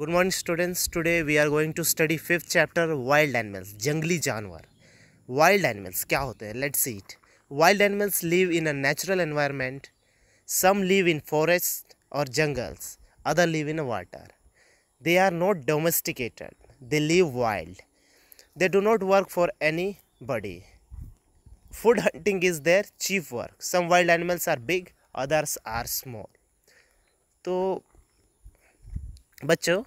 Good morning students today we are going to study fifth chapter wild animals जंगली जानवर wild animals क्या होते हैं let's see it wild animals live in a natural environment some live in forest और jungles other live in water they are not domesticated they live wild they do not work for anybody food hunting is their chief work some wild animals are big others are small तो बच्चों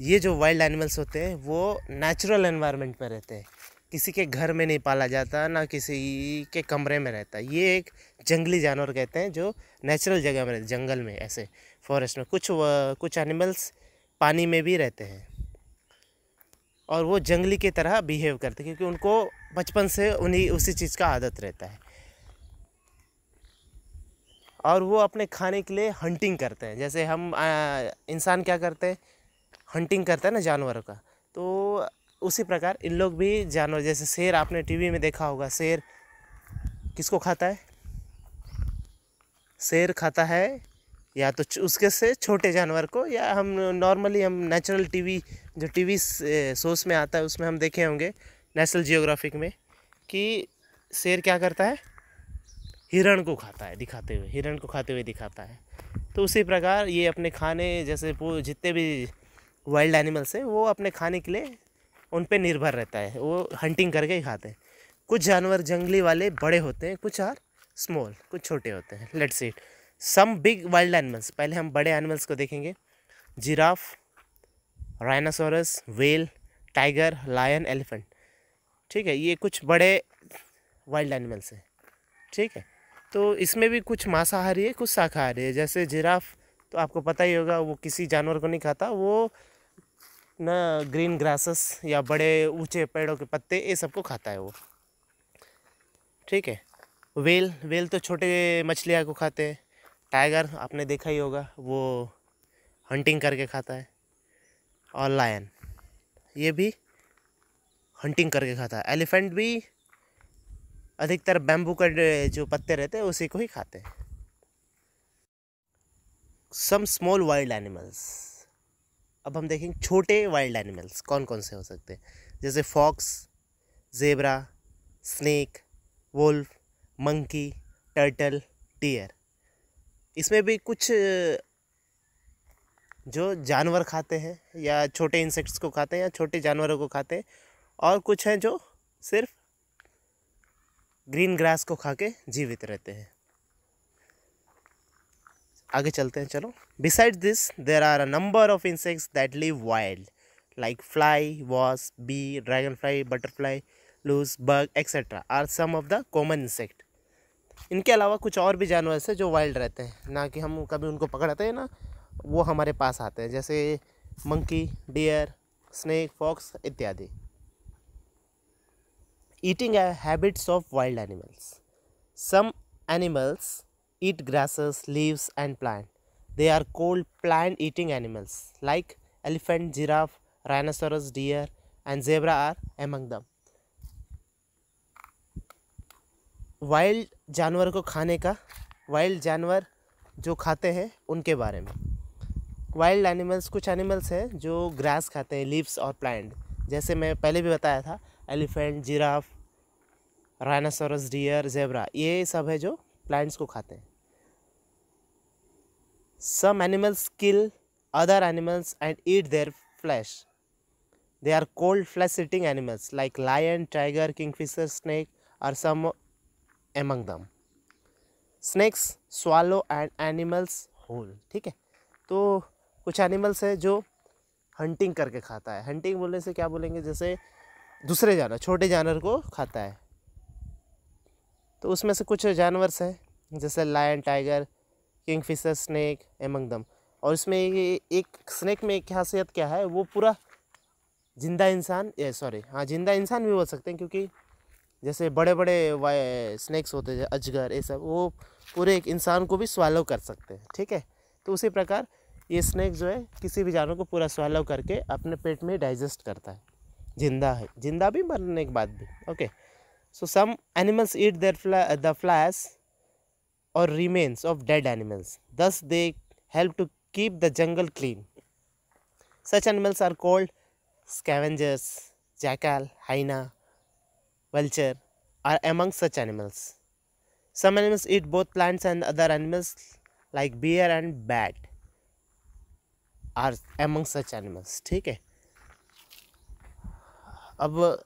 ये जो wild animals होते हैं वो natural environment में रहते हैं किसी के घर में नहीं पाला जाता ना किसी के कमरे में रहता ये एक जंगली जानवर कहते हैं जो नेचुरल जगह में रहते जंगल में ऐसे फॉरेस्ट में कुछ कुछ एनिमल्स पानी में भी रहते हैं और वो जंगली की तरह बिहेव करते हैं क्योंकि उनको बचपन से उन्हीं उसी चीज़ का आदत रहता है और वो अपने खाने के लिए हंटिंग करते हैं जैसे हम इंसान क्या करते हैं हंटिंग करते हैं ना जानवरों का तो उसी प्रकार इन लोग भी जानवर जैसे शेर आपने टीवी में देखा होगा शेर किसको खाता है शेर खाता है या तो उसके से छोटे जानवर को या हम नॉर्मली हम नेचुरल टीवी जो टीवी सोर्स में आता है उसमें हम देखे होंगे नेशनल जियोग्राफिक में कि शेर क्या करता है हिरण को खाता है दिखाते हुए हिरण को खाते हुए दिखाता है तो उसी प्रकार ये अपने खाने जैसे जितने भी वाइल्ड एनिमल्स हैं वो अपने खाने के लिए उन पर निर्भर रहता है वो हंटिंग करके ही खाते हैं कुछ जानवर जंगली वाले बड़े होते हैं कुछ आर स्मॉल कुछ छोटे होते हैं let it some big wild animals पहले हम बड़े एनिमल्स को देखेंगे giraffe rhinoceros whale tiger lion elephant ठीक है ये कुछ बड़े वाइल्ड एनिमल्स हैं ठीक है तो इसमें भी कुछ मांसाहारी है कुछ शाकाहारी है जैसे जिराफ तो आपको पता ही होगा वो किसी जानवर को नहीं खाता वो ना ग्रीन ग्रासेस या बड़े ऊंचे पेड़ों के पत्ते ये सबको खाता है वो ठीक है वेल वेल तो छोटे मछलियाँ को खाते हैं टाइगर आपने देखा ही होगा वो हंटिंग करके खाता है और लायन ये भी हंटिंग करके खाता है एलिफेंट भी अधिकतर बैम्बू का जो पत्ते रहते हैं उसी को ही खाते हैं सम स्मॉल वाइल्ड एनिमल्स अब हम देखेंगे छोटे वाइल्ड एनिमल्स कौन कौन से हो सकते हैं जैसे fox zebra snake wolf monkey turtle deer इसमें भी कुछ जो जानवर खाते हैं या छोटे इंसेक्ट्स को खाते हैं या छोटे जानवरों को खाते हैं और कुछ हैं जो सिर्फ ग्रीन ग्रास को खा के जीवित रहते हैं आगे चलते हैं चलो beside this there are a number of insects that live wild like fly wasp bee dragonfly butterfly louse bug etcetera are some of the common insect इनके अलावा कुछ और भी जानवर हैं जो वाइल्ड रहते हैं ना कि हम कभी उनको पकड़ते हैं ना वो हमारे पास आते हैं जैसे मंकी डियर स्नेक फॉक्स इत्यादि eating habits of wild animals. Some animals eat grasses, leaves and plant. They are called plant eating animals like elephant, giraffe, rhinoceros, deer and zebra are among them. वाइल्ड जानवर को खाने का wild जानवर जो खाते हैं उनके बारे में वाइल्ड एनिमल्स कुछ एनिमल्स हैं जो ग्रास खाते हैं लीव्स और प्लांट जैसे मैं पहले भी बताया था elephant giraffe rhinoceros deer zebra ये सब है जो प्लांट्स को खाते हैं some animals kill other animals and eat their flesh they are called flesh eating animals like lion tiger kingfisher snake और some among them snakes swallow and animals whole ठीक है तो कुछ एनिमल्स है जो हंटिंग करके खाता है हंटिंग बोलने से क्या बोलेंगे जैसे दूसरे जानवर छोटे जानवर को खाता है तो उसमें से कुछ जानवर्स हैं जैसे lion tiger kingfisher snake among them और इसमें एक स्नैक में एक खासियत क्या है वो पूरा जिंदा इंसान सॉरी हाँ जिंदा इंसान भी बोल सकते हैं क्योंकि जैसे बड़े बड़े स्नैक्स होते हैं अजगर ये सब वो पूरे एक इंसान को भी स्वालो कर सकते हैं ठीक है तो उसी प्रकार ये स्नैक जो है किसी भी जानवर को पूरा स्वालो करके अपने पेट में डाइजेस्ट करता है जिंदा है जिंदा भी मरने के बाद भी okay So some animals eat their fla uh, the flies or remains of dead animals. Thus they help to keep the jungle clean. Such animals are called scavengers, jackal, hyena, vulture are among such animals. Some animals eat both plants and other animals like bear and bat are among such animals. Okay. है अब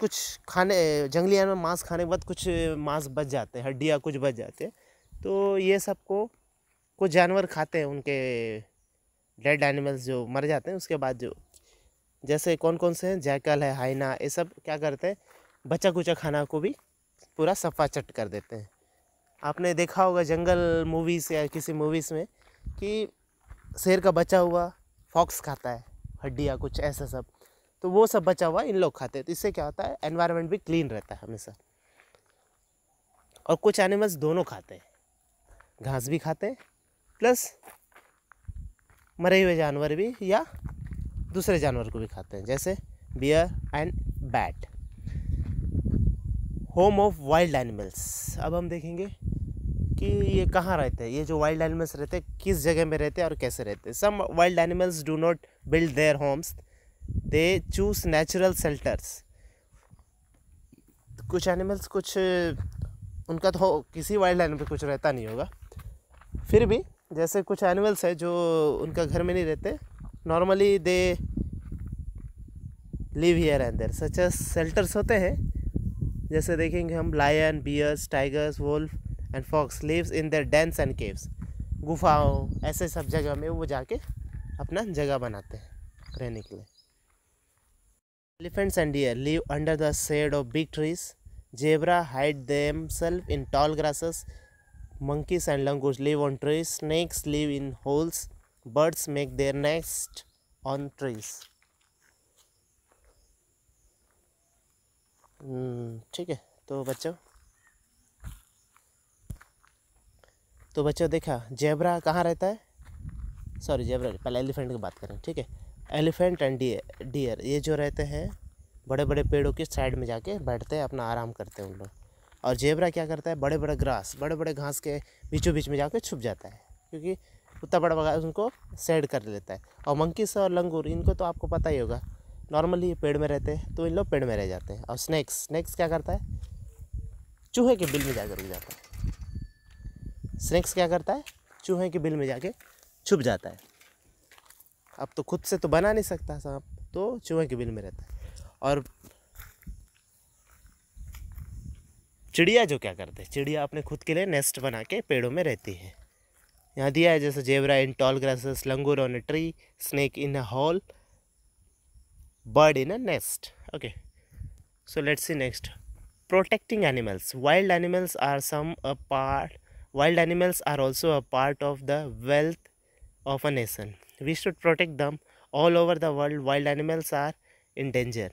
कुछ खाने जंगली जानवर मांस खाने के बाद कुछ मांस बच जाते हैं हड्डियाँ कुछ बच जाते हैं तो ये सब को कुछ जानवर खाते हैं उनके डेड एनिमल्स जो मर जाते हैं उसके बाद जो जैसे कौन कौन से हैं जैकल है हाइना ये सब क्या करते हैं बचा कुचा खाना को भी पूरा सफा चट कर देते हैं आपने देखा होगा जंगल मूवीज़ या किसी मूवीज़ में कि शेर का बचा हुआ फॉक्स खाता है हड्डियाँ कुछ ऐसा सब तो वो सब बचा हुआ इन लोग खाते हैं तो इससे क्या होता है एनवायरनमेंट भी क्लीन रहता है हमेशा और कुछ एनिमल्स दोनों खाते हैं घास भी खाते हैं प्लस मरे हुए जानवर भी या दूसरे जानवर को भी खाते हैं जैसे bear and bat home of wild animals अब हम देखेंगे कि ये कहाँ रहते हैं ये जो वाइल्ड एनिमल्स रहते हैं किस जगह में रहते हैं और कैसे रहते हैं some wild animals do not build their homes they choose natural shelters कुछ एनिमल्स कुछ उनका तो किसी वाइल्ड लाइन में कुछ रहता नहीं होगा फिर भी जैसे कुछ एनिमल्स है जो उनका घर में नहीं रहते normally they live here and there such shelters होते हैं जैसे देखेंगे हम lion bears tigers wolf and fox lives in their dens and caves गुफाओं ऐसे सब जगह में वो जाके अपना जगह बनाते हैं रहने के लिए Elephants and deer live under the shade of big trees. Zebra hide themselves in tall grasses. Monkeys and langurs live on trees. Snakes live in holes. Birds make their nests on trees. ठीक है तो बच्चों तो बच्चों देखा zebra कहाँ रहता है सॉरी जेबरा पहले एलिफेंट की बात करें ठीक है एलिफेंट एंड डियर ये जो रहते हैं बड़े बड़े पेड़ों के साइड में जाके बैठते हैं अपना आराम करते हैं उन लोग और जेबरा क्या करता है बड़े बड़े ग्रास बड़े बड़े घास के बीचों बीच में जाके छुप जाता है क्योंकि कुत्ता बड़ा बड़ा उनको सैड कर लेता है और मंकीस और लंगूर इनको तो आपको पता ही होगा नॉर्मली ये पेड़ में रहते हैं तो इन लोग पेड़ में रह जाते हैं और स्नैक्स स्नैक्स क्या करता है चूहे के बिल में जाकर रुक जाता है स्नैक्स क्या करता है चूहे के बिल में जाके छुप जाता है अब तो खुद से तो बना नहीं सकता सांप तो चूहे के बिल में रहता है और चिड़िया जो क्या करते हैं चिड़िया अपने खुद के लिए नेस्ट बना के पेड़ों में रहती है यहाँ दिया है जैसे zebra in tall grasses langur on a tree snake in a hole bird in a nest okay so let's see next protecting animals wild animals are some a part wild animals are also a part of the wealth of a nation we should protect them. All over the world, wild animals are in danger.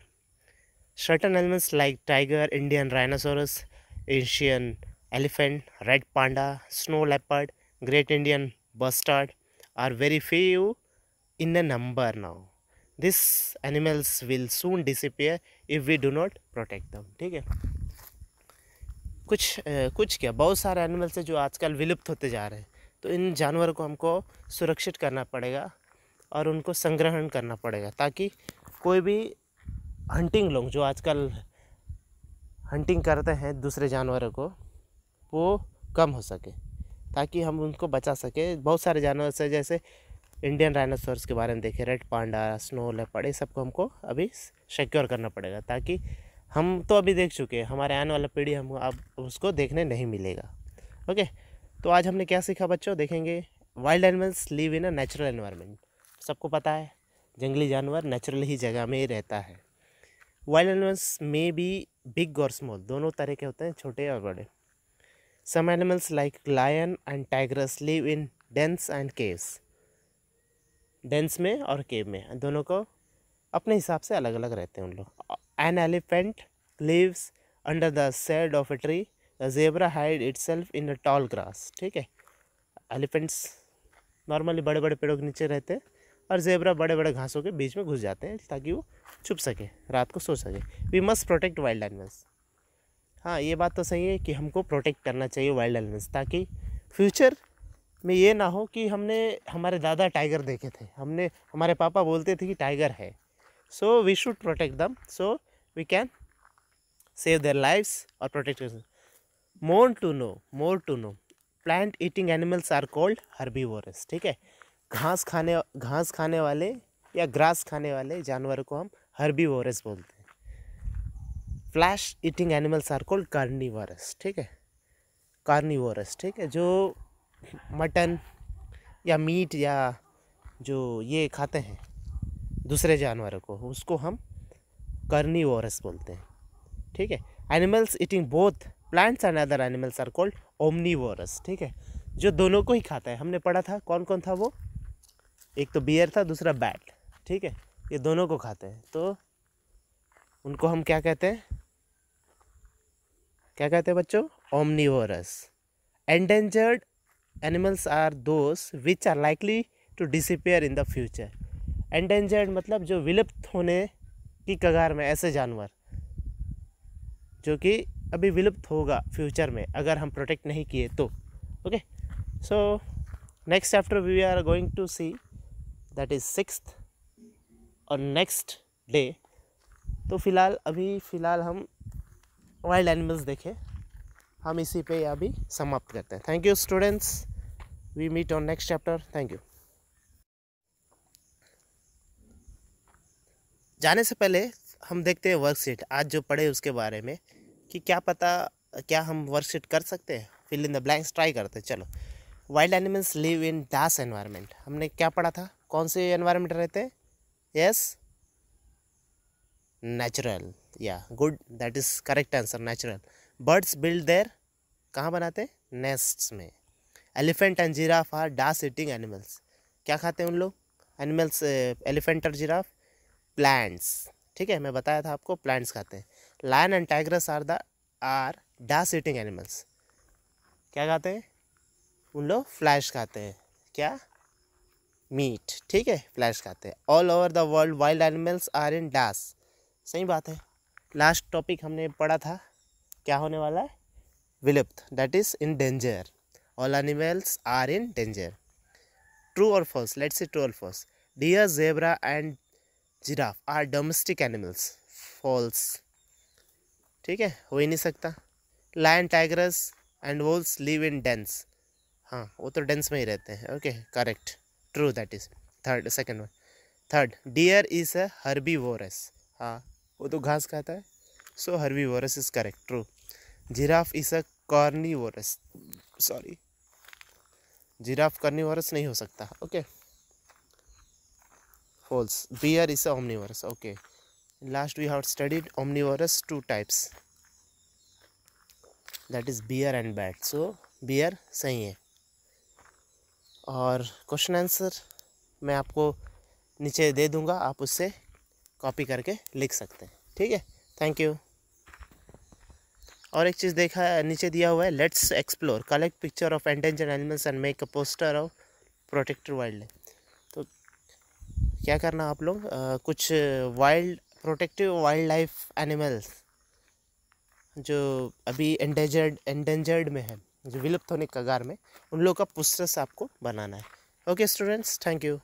Certain animals like tiger, Indian rhinoceros, Asian elephant, red panda, snow leopard, great Indian bustard are very few in a number now. These animals will soon disappear if we do not protect them. theek hai कुछ कुछ क्या बहुत सारे animals हैं जो आजकल विलुप्त होते जा रहे हैं तो इन जानवरों को हमको सुरक्षित करना पड़ेगा और उनको संग्रहण करना पड़ेगा ताकि कोई भी हंटिंग लोग जो आजकल हंटिंग करते हैं दूसरे जानवरों को वो कम हो सके ताकि हम उनको बचा सके बहुत सारे जानवर से जैसे इंडियन डायनासोर्स के बारे में देखें रेड पांडा स्नो लेपर्ड ये सबको हमको अभी सिक्योर करना पड़ेगा ताकि हम तो अभी देख चुके हैं हमारे आने वाला पीढ़ी हम अब उसको देखने नहीं मिलेगा ओके तो आज हमने क्या सीखा बच्चों देखेंगे wild animals live in a natural environment सबको पता है जंगली जानवर नेचुरल ही जगह में ही रहता है वाइल्ड एनिमल्स में भी बिग और स्मॉल दोनों तरह के होते हैं छोटे और बड़े some animals like lion and tigers live in dens and caves dens में और केव में दोनों को अपने हिसाब से अलग अलग रहते हैं उन लोग an elephant lives under the shade of a tree zebra hide itself in a tall grass ठीक है एलिफेंट्स नॉर्मली बड़े बड़े पेड़ों के नीचे रहते हैं और जेबरा बड़े बड़े घासों के बीच में घुस जाते हैं ताकि वो छुप सके रात को सो सके we must protect wild animals हाँ ये बात तो सही है कि हमको प्रोटेक्ट करना चाहिए वाइल्ड एनिमल्स ताकि फ्यूचर में ये ना हो कि हमने हमारे दादा टाइगर देखे थे हमने हमारे पापा बोलते थे कि टाइगर है so we should protect them so we can save their lives और protect more to know more to know plant eating animals are called herbivorous ठीक है घास खाने घास खाने वाले या ग्रास खाने वाले जानवर को हम हर्बीवोरस बोलते हैं flesh eating animals are called carnivorous ठीक है कार्निवोरस ठीक है जो मटन या मीट या जो ये खाते हैं दूसरे जानवरों को उसको हम कर्नीवोरस बोलते हैं ठीक है animals eating both plants and other animals are called omnivorous ठीक है जो दोनों को ही खाता है हमने पढ़ा था कौन कौन था वो एक तो बियर था दूसरा बैट ठीक है ये दोनों को खाते हैं तो उनको हम क्या कहते हैं क्या कहते हैं बच्चों omnivorous endangered animals are those which are likely to disappear in the future endangered मतलब जो विलुप्त होने की कगार में ऐसे जानवर जो कि अभी विलुप्त होगा फ्यूचर में अगर हम प्रोटेक्ट नहीं किए तो okay so next chapter we are going to see that is six और नेक्स्ट डे तो फिलहाल अभी फ़िलहाल हम वाइल्ड एनिमल्स देखें हम इसी पे अभी समाप्त करते हैं thank you students we meet on next chapter thank you जाने से पहले हम देखते हैं वर्कशीट आज जो पढ़े उसके बारे में कि क्या पता क्या हम वर्कशीट कर सकते हैं fill in the blanks try करते हैं चलो wild animals live in dash environment हमने क्या पढ़ा था कौन से एनवायरनमेंट रहते हैं यस नेचुरल या good that is correct answer natural birds build their कहाँ बनाते हैं नेस्ट्स में elephant and giraffe are dash eating animals क्या खाते हैं उन लोग एनिमल्स एलिफेंट eh, और जिराफ प्लांट्स ठीक है मैं बताया था आपको प्लांट्स खाते हैं lion and tigers are the are dash eating animals क्या खाते हैं उन लोग फ्लैश खाते हैं क्या मीट ठीक है फ्लैश खाते हैं all over the world wild animals are in dash सही बात है लास्ट टॉपिक हमने पढ़ा था क्या होने वाला है विलुप्त that is in danger all animals are in danger true और फॉल्स लेट्स सी ट्रू और false deer zebra and giraffe are domestic animals false ठीक है हो ही नहीं सकता lion tigers and wolves live in dens हाँ वो तो डेंस में ही रहते हैं okay correct true that is third second one third deer is a herbivorous हाँ वो तो घास खाता है सो herbivorous is correct true giraffe is a carnivorous sorry giraffe carnivorous नहीं हो सकता okay false bear is a omnivorous okay last we have studied omnivorous two types that is bear and bat so bear sahi hai aur question answer main aapko niche de dunga aap usse copy karke likh sakte hain theek hai thank you और एक चीज़ देखा है नीचे दिया हुआ है let's explore collect picture of endanger animals and make a poster of protected wildlife तो क्या करना आप लोग कुछ wild protective wildlife animals जो अभी एंडेंजर्ड एंडेंजर्ड में है जो विलुप्त होने कगार में उन लोगों का पुस्तक आपको बनाना है ओके स्टूडेंट्स थैंक यू